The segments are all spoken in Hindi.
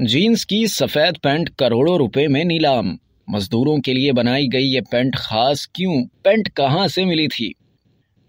जीन्स की सफ़ेद पैंट करोड़ों रुपए में नीलाम मजदूरों के लिए बनाई गई ये पैंट खास क्यों पैंट कहाँ से मिली थी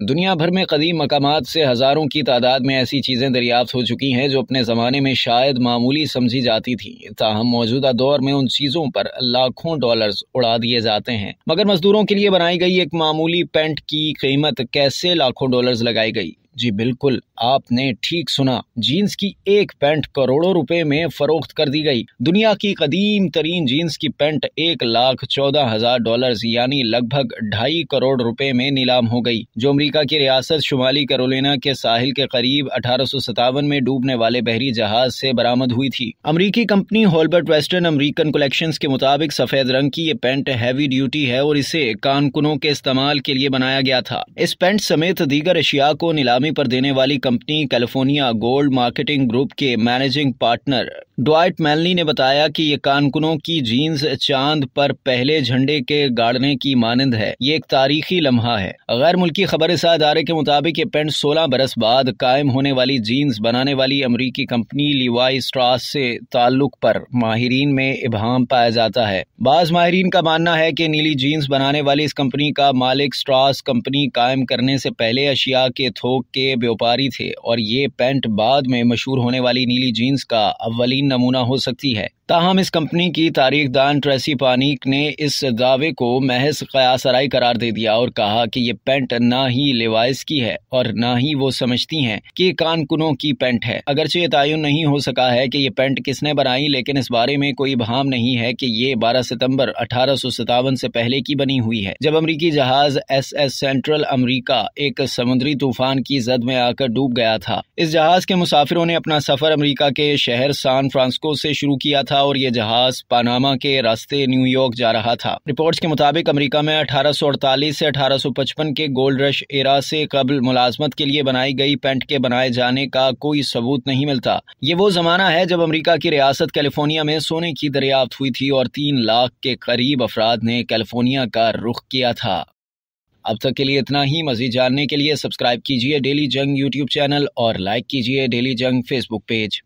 दुनिया भर में कदीम मकाम से हज़ारों की तादाद में ऐसी चीज़ें दरियाफ्त हो चुकी हैं जो अपने ज़माने में शायद मामूली समझी जाती थी ताहम मौजूदा दौर में उन चीज़ों पर लाखों डॉलर्स उड़ा दिए जाते हैं मगर मज़दूरों के लिए बनाई गई एक मामूली पेंट की कीमत कैसे लाखों डॉलर्स लगाई गई जी बिल्कुल आपने ठीक सुना जीन्स की एक पैंट करोड़ों रुपए में फरोख्त कर दी गई दुनिया की कदीम तरीन जीन्स की पैंट एक लाख चौदह हजार डॉलर यानी लगभग ढाई करोड़ रुपए में नीलाम हो गई जो अमेरिका की रियासत शुमाली करोलिना के साहिल के करीब अठारह में डूबने वाले बहरी जहाज से बरामद हुई थी अमरीकी company Holabird western American collection के मुताबिक सफेद रंग की ये पेंट हैवी ड्यूटी है और इसे कानकुनों के इस्तेमाल के लिए बनाया गया था इस पेंट समेत दीगर अशिया को नीलाम हामी पर देने वाली company California gold marketing group के मैनेजिंग पार्टनर ड्वाइट मैलनी ने बताया कि ये कानकुनों की जीन्स चांद पर पहले झंडे के गाड़ने की मानंद है ये एक तारीखी लम्हा है गैर मुल्की खबर इदारे के मुताबिक ये पेंट 16 बरस बाद कायम होने वाली जीन्स बनाने वाली अमरीकी कंपनी लिवाई स्ट्रास से ताल्लुक पर माहरीन में इबहम पाया जाता है बाज माहरीन का मानना है की नीली जीन्स बनाने वाली इस कंपनी का मालिक स्ट्रास कंपनी कायम करने से पहले अशिया के थोक के व्यापारी थे और ये पेंट बाद में मशहूर होने वाली नीली जीन्स का अवली नमूना हो सकती है ताहम इस कंपनी की तारीख दान ट्रेसी पानिक ने इस दावे को महज कयासराई करार दे दिया और कहा कि ये पेंट ना ही लेवाइस की है और ना ही वो समझती हैं कि कानकुनों की पेंट है अगरचे ये तयन नहीं हो सका है कि ये पेंट किसने बनाई लेकिन इस बारे में कोई भाम नहीं है कि ये बारह सितम्बर अठारह से पहले की बनी हुई है जब अमरीकी जहाज एस एस सेंट्रल अमरीका एक समुद्री तूफान की जद में आकर डूब गया था इस जहाज के मुसाफिरों ने अपना सफर अमरीका के शहर सान फ्रांसको ऐसी शुरू किया था और ये जहाज पानामा के रास्ते न्यूयॉर्क जा रहा था रिपोर्ट्स के मुताबिक अमेरिका में 1848 से 1855 के गोल्ड रश एरा से कबल मुलाजमत के लिए बनाई गई पेंट के बनाए जाने का कोई सबूत नहीं मिलता ये वो जमाना है जब अमरीका की रियासत कैलिफोर्निया में सोने की दरियाफ्त हुई थी और तीन लाख के करीब अफराद ने कैलिफोर्निया का रुख किया था अब तक के लिए इतना ही मजीद जानने के लिए सब्सक्राइब कीजिए डेली जंग यूट्यूब चैनल और लाइक कीजिए डेली जंग फेसबुक पेज